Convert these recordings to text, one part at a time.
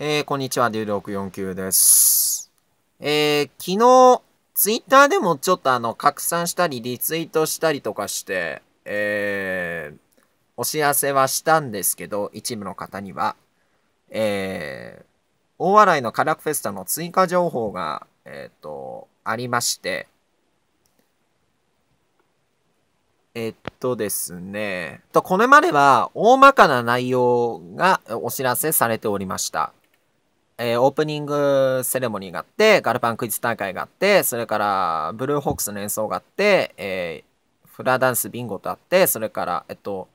えー、こんにちは、ド6 4 9です。えー、昨日、ツイッターでもちょっとあの、拡散したり、リツイートしたりとかして、えー、お知らせはしたんですけど、一部の方には、えー、大洗のカラクフェスタの追加情報が、えっ、ー、と、ありまして、えっとですね、と、これまでは大まかな内容がお知らせされておりました。えー、オープニングセレモニーがあって、ガルパンクイズ大会があって、それからブルーホークスの演奏があって、えー、フラダンスビンゴとあって、それから、えっと、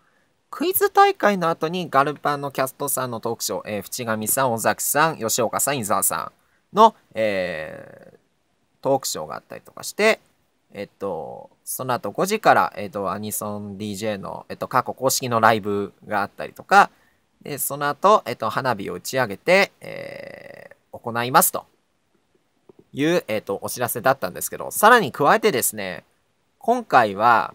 クイズ大会の後にガルパンのキャストさんのトークショー、えー、淵上さん、尾崎さん、吉岡さん、伊沢さんの、えー、トークショーがあったりとかして、えっと、その後5時から、えっと、アニソン DJ の、えっと、過去公式のライブがあったりとか、で、その後、えっと、花火を打ち上げて、えー、行いますという、えっと、お知らせだったんですけど、さらに加えてですね、今回は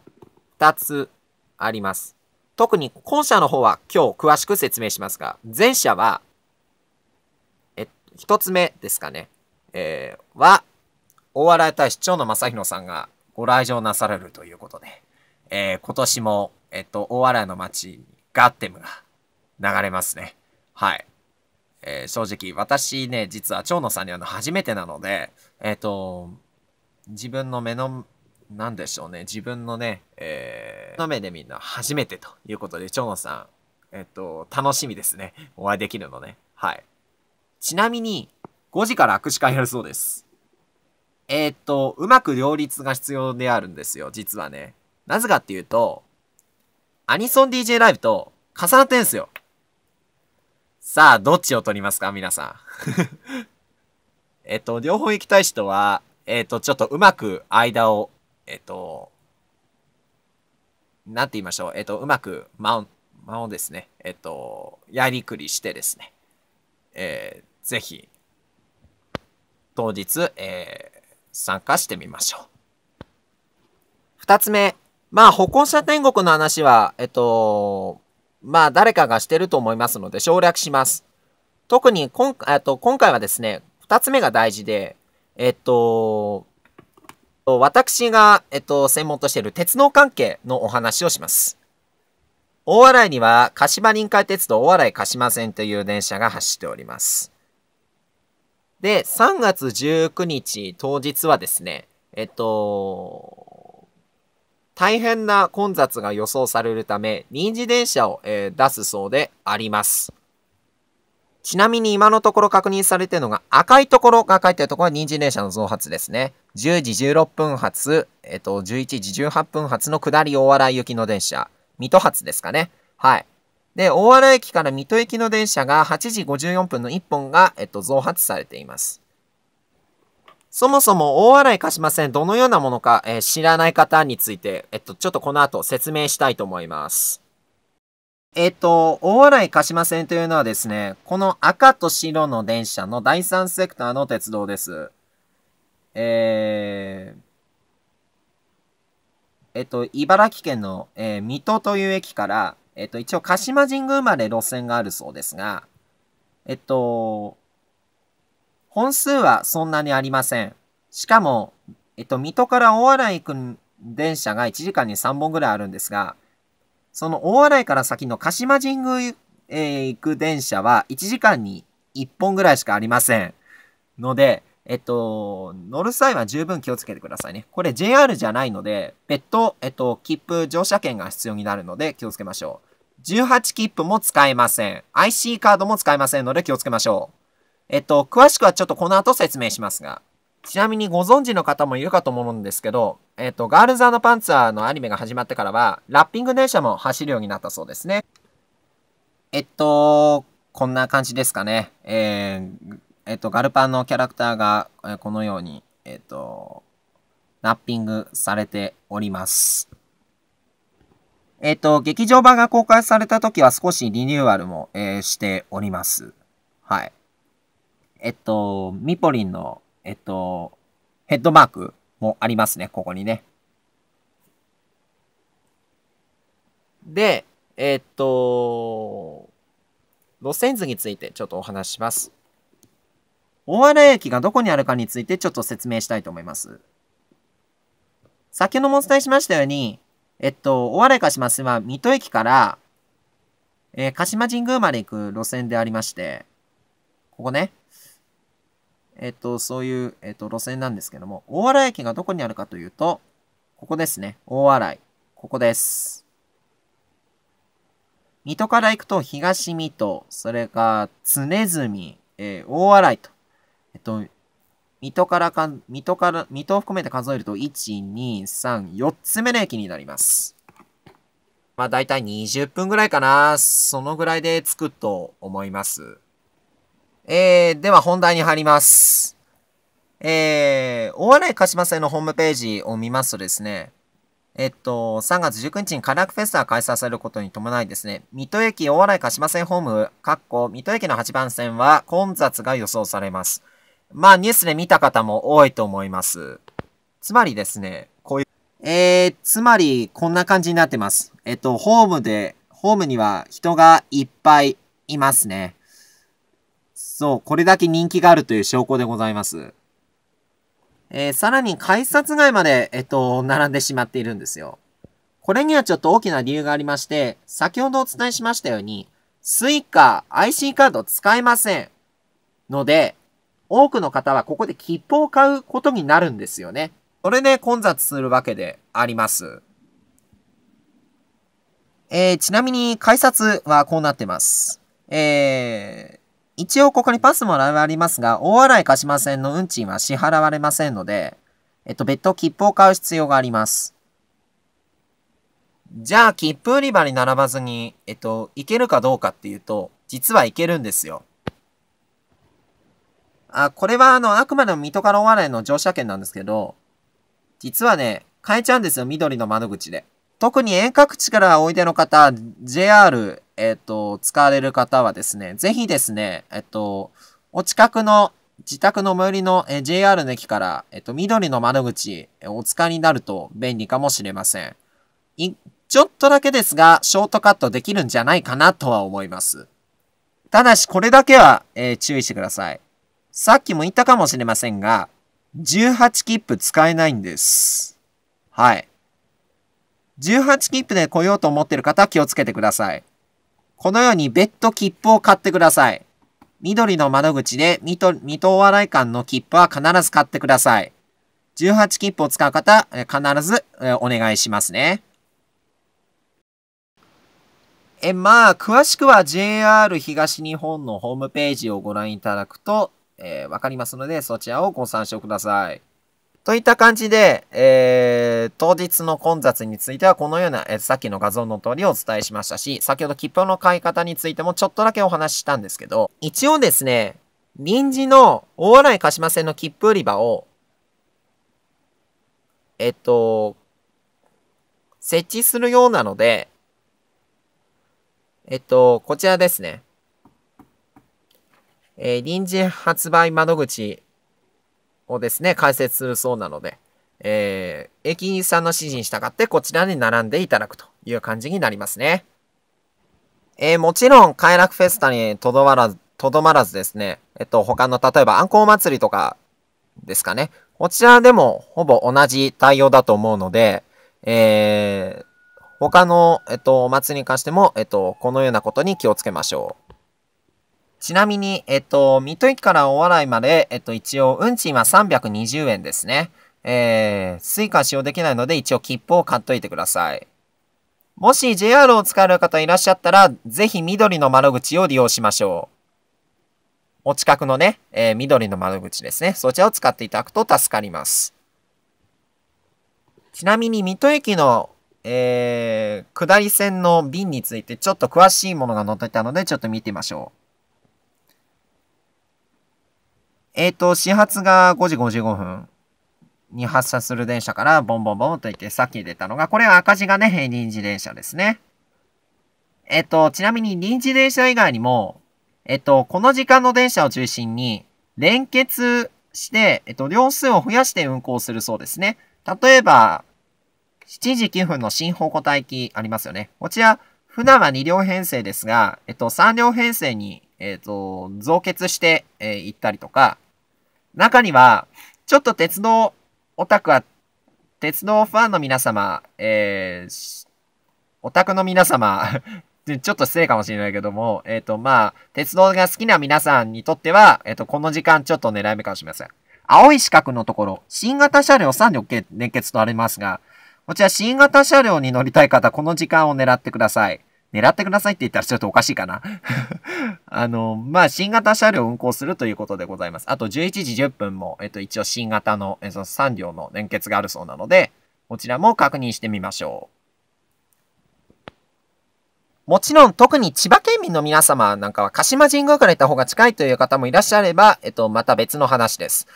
2つあります。特に今社の方は今日詳しく説明しますが、前社は、え一1つ目ですかね、えー、は、大洗大市長の正弘さんがご来場なされるということで、えー、今年も、えっと、大洗の街にガッテムが流れますね。はい。えー、正直、私ね、実は蝶野さんにはの初めてなので、えっ、ー、と、自分の目の、なんでしょうね、自分のね、えー、の目でみんな初めてということで、蝶野さん、えっ、ー、と、楽しみですね。お会いできるのね。はい。ちなみに、5時から握手会やるそうです。えっ、ー、と、うまく両立が必要であるんですよ、実はね。なぜかっていうと、アニソン DJ ライブと重なってんすよ。さあ、どっちを取りますか皆さん。えっと、両方行きたい人は、えっと、ちょっとうまく間を、えっと、なんて言いましょう。えっと、うまく間を、間をですね、えっと、やりくりしてですね、えー、ぜひ、当日、えー、参加してみましょう。二つ目。まあ、歩行者天国の話は、えっと、まあ誰かがしてると思いますので省略します。特に今と今回はですね、二つ目が大事で、えっと、私が、えっと、専門としている鉄道関係のお話をします。大洗には、鹿島臨海鉄道大洗鹿島線という電車が走っております。で、3月19日当日はですね、えっと、大変な混雑が予想されるため、臨時電車を、えー、出すそうであります。ちなみに今のところ確認されているのが、赤いところが書いてるところは臨時電車の増発ですね。10時16分発、えっ、と、11時18分発の下り大洗行きの電車。水戸発ですかね。はい。で、大洗駅から水戸駅の電車が8時54分の1本が、えっ、と、増発されています。そもそも大洗鹿島線どのようなものか、えー、知らない方について、えっと、ちょっとこの後説明したいと思います。えっと、大洗鹿島線というのはですね、この赤と白の電車の第三セクターの鉄道です。えー、えっと、茨城県の、えー、水戸という駅から、えっと、一応鹿島神宮まで路線があるそうですが、えっと、本数はそんなにありません。しかも、えっと、水戸から大洗行く電車が1時間に3本ぐらいあるんですが、その大洗から先の鹿島神宮へ行く電車は1時間に1本ぐらいしかありません。ので、えっと、乗る際は十分気をつけてくださいね。これ JR じゃないので、別途、えっと、切符乗車券が必要になるので気をつけましょう。18切符も使えません。IC カードも使えませんので気をつけましょう。えっと、詳しくはちょっとこの後説明しますが、ちなみにご存知の方もいるかと思うんですけど、えっと、ガールズパンツァーのアニメが始まってからは、ラッピング電車も走るようになったそうですね。えっと、こんな感じですかね。えー、えっと、ガルパンのキャラクターが、えこのように、えっと、ラッピングされております。えっと、劇場版が公開された時は少しリニューアルも、えー、しております。はい。えっと、ミポリンの、えっと、ヘッドマークもありますね、ここにね。で、えっと、路線図についてちょっとお話しします。大洗駅がどこにあるかについてちょっと説明したいと思います。先ほどもお伝えしましたように、えっと、大洗鹿島線は水戸駅から、えー、鹿島神宮まで行く路線でありまして、ここね。えっと、そういう、えっと、路線なんですけども、大洗駅がどこにあるかというと、ここですね。大洗。ここです。水戸から行くと東水戸、それから常住、えー、大洗と。えっと、水戸からか、水戸から、水戸を含めて数えると、1、2、3、4つ目の駅になります。まあ、だいたい20分ぐらいかな。そのぐらいで着くと思います。えー、では本題に入ります。えー、大洗鹿島線のホームページを見ますとですね、えっと、3月19日にカラクフェスタが開催されることに伴いですね、水戸駅大洗鹿島線ホーム、かっこ、水戸駅の8番線は混雑が予想されます。まあ、ニュースで見た方も多いと思います。つまりですね、こういう、えー、つまり、こんな感じになってます。えっと、ホームで、ホームには人がいっぱいいますね。そう、これだけ人気があるという証拠でございます。えー、さらに改札外まで、えっと、並んでしまっているんですよ。これにはちょっと大きな理由がありまして、先ほどお伝えしましたように、suica IC カード使えません。ので、多くの方はここで切符を買うことになるんですよね。それで混雑するわけであります。えー、ちなみに改札はこうなってます。えー、一応ここにパスもらわれますが、大洗鹿島線の運賃は支払われませんので、えっと、別途切符を買う必要があります。じゃあ、切符売り場に並ばずに、えっと、行けるかどうかっていうと、実は行けるんですよ。あ、これはあの、あくまでも水戸から大洗の乗車券なんですけど、実はね、買えちゃうんですよ、緑の窓口で。特に遠隔地からおいでの方、JR、えっ、ー、と、使われる方はですね、ぜひですね、えっ、ー、と、お近くの自宅の最寄りの、え JR の駅から、えっ、と、緑の窓口、えお使いになると便利かもしれません。い、ちょっとだけですが、ショートカットできるんじゃないかなとは思います。ただし、これだけは、え注意してください。さっきも言ったかもしれませんが、18切符使えないんです。はい。18切符で来ようと思ってる方は気をつけてください。このように別途切符を買ってください。緑の窓口で水戸、水戸お笑い館の切符は必ず買ってください。18切符を使う方、必ずお願いしますね。え、まあ、詳しくは JR 東日本のホームページをご覧いただくと、えー、わかりますので、そちらをご参照ください。といった感じで、えー、当日の混雑についてはこのような、えー、さっきの画像の通りお伝えしましたし、先ほど切符の買い方についてもちょっとだけお話ししたんですけど、一応ですね、臨時の大洗鹿島線の切符売り場を、えっと、設置するようなので、えっと、こちらですね。えー、臨時発売窓口をですね、解説するそうなので、えー、駅員さんの指示に従ってこちらに並んでいただくという感じになりますね。えー、もちろん、快楽フェスタにとどまらず、とどまらずですね、えっと、他の例えば、アンコウ祭りとかですかね。こちらでもほぼ同じ対応だと思うので、えー、他の、えっと、お祭りに関しても、えっと、このようなことに気をつけましょう。ちなみに、えっと、水戸駅から大洗まで、えっと、一応、運賃は320円ですね。えー、スイカ使用できないので、一応切符を買っといてください。もし JR を使る方いらっしゃったら、ぜひ緑の窓口を利用しましょう。お近くのね、えー、緑の窓口ですね。そちらを使っていただくと助かります。ちなみに、水戸駅のえー、下り線の便についてちょっと詳しいものが載っていたので、ちょっと見てみましょう。えっ、ー、と、始発が5時55分に発車する電車からボンボンボンと言ってさっき出たのが、これは赤字がね、臨時電車ですね。えっ、ー、と、ちなみに臨時電車以外にも、えっ、ー、と、この時間の電車を中心に連結して、えっと、両数を増やして運行するそうですね。例えば、7時9分の新方向帯機ありますよね。こちら、普段は2両編成ですが、えっと、3両編成に、えっと、増結して、えー、行ったりとか、中には、ちょっと鉄道オタクは、鉄道ファンの皆様、えー、オタクの皆様、ちょっと失礼かもしれないけども、えっ、ー、と、まあ、鉄道が好きな皆さんにとっては、えっ、ー、と、この時間ちょっと狙い目かもしれません。青い四角のところ、新型車両3両連結とありますが、こちら新型車両に乗りたい方、この時間を狙ってください。狙ってくださいって言ったらちょっとおかしいかな あの、まあ、新型車両を運行するということでございます。あと11時10分も、えっと、一応新型の、えっと、3両の連結があるそうなので、こちらも確認してみましょう。もちろん、特に千葉県民の皆様なんかは、鹿島神宮から行った方が近いという方もいらっしゃれば、えっと、また別の話です。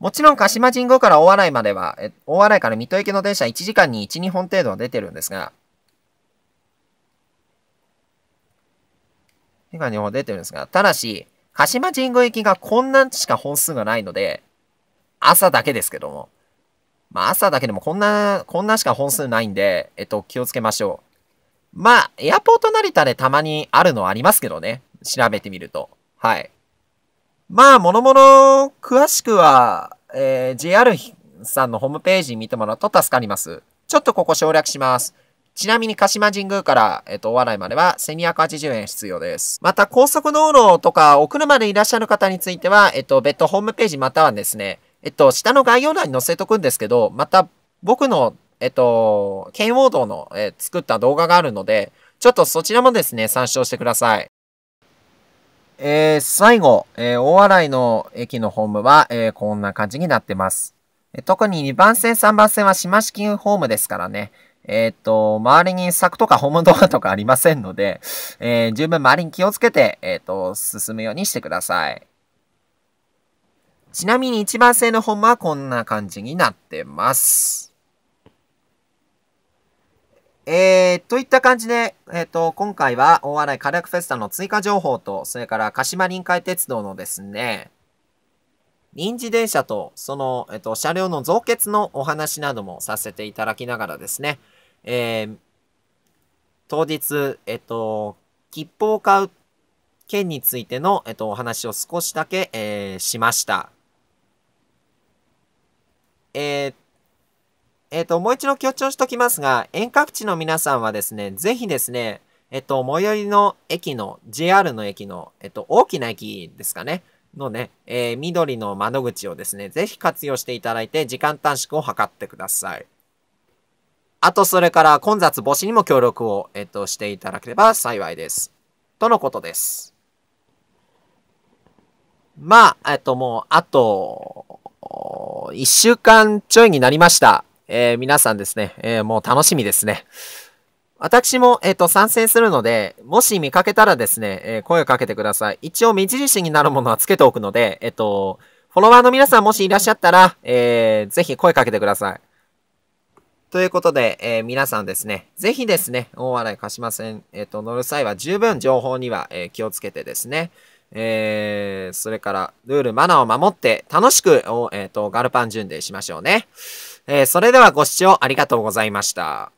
もちろん鹿島神宮から大洗までは、え大洗から水戸駅の電車1時間に1、2本程度は出てるんですが、って本出てるんですが、ただし、鹿島神宮行きがこんなんしか本数がないので、朝だけですけども。まあ朝だけでもこんな、こんなしか本数ないんで、えっと、気をつけましょう。まあ、エアポート成田でたまにあるのはありますけどね。調べてみると。はい。まあ、ものもの、詳しくは、えー、JR さんのホームページ見てもらうと助かります。ちょっとここ省略します。ちなみに鹿島神宮から、えっと、お笑いまでは1280円必要です。また、高速道路とかお車でいらっしゃる方については、えっと、別途ホームページまたはですね、えっと、下の概要欄に載せとくんですけど、また、僕の、えっと、圏央道の、え作った動画があるので、ちょっとそちらもですね、参照してください。えー、最後、えー、大洗の駅のホームは、えー、こんな感じになってます。特に2番線、3番線は島式ホームですからね。えー、っと、周りに柵とかホームドアとかありませんので、えー、十分周りに気をつけて、えー、っと、進むようにしてください。ちなみに一番線のホームはこんな感じになってます。えー、といった感じで、えっ、ー、と、今回は大洗火力フェスタの追加情報と、それから鹿島臨海鉄道のですね、臨時電車と、その、えっ、ー、と、車両の増結のお話などもさせていただきながらですね、えー、当日、えっと、切符を買う件についての、えっと、お話を少しだけ、えー、しました。えー、えっ、と、もう一度強調しときますが、遠隔地の皆さんはですね、ぜひですね、えっと、最寄りの駅の、JR の駅の、えっと、大きな駅ですかね、のね、えー、緑の窓口をですね、ぜひ活用していただいて、時間短縮を図ってください。あと、それから混雑防止にも協力を、えっと、していただければ幸いです。とのことです。まあ、えっと、もう、あと、一週間ちょいになりました。えー、皆さんですね、えー、もう楽しみですね。私も、えっ、ー、と、参戦するので、もし見かけたらですね、え声をかけてください。一応、目印になるものはつけておくので、えっ、と、フォロワーの皆さんもしいらっしゃったら、えー、ぜひ声かけてください。ということで、えー、皆さんですね、ぜひですね、大洗ません、えっ、ー、と、乗る際は十分情報には、えー、気をつけてですね、えー、それから、ルール、マナーを守って、楽しく、えっ、と、ガルパン巡礼しましょうね。えそれではご視聴ありがとうございました。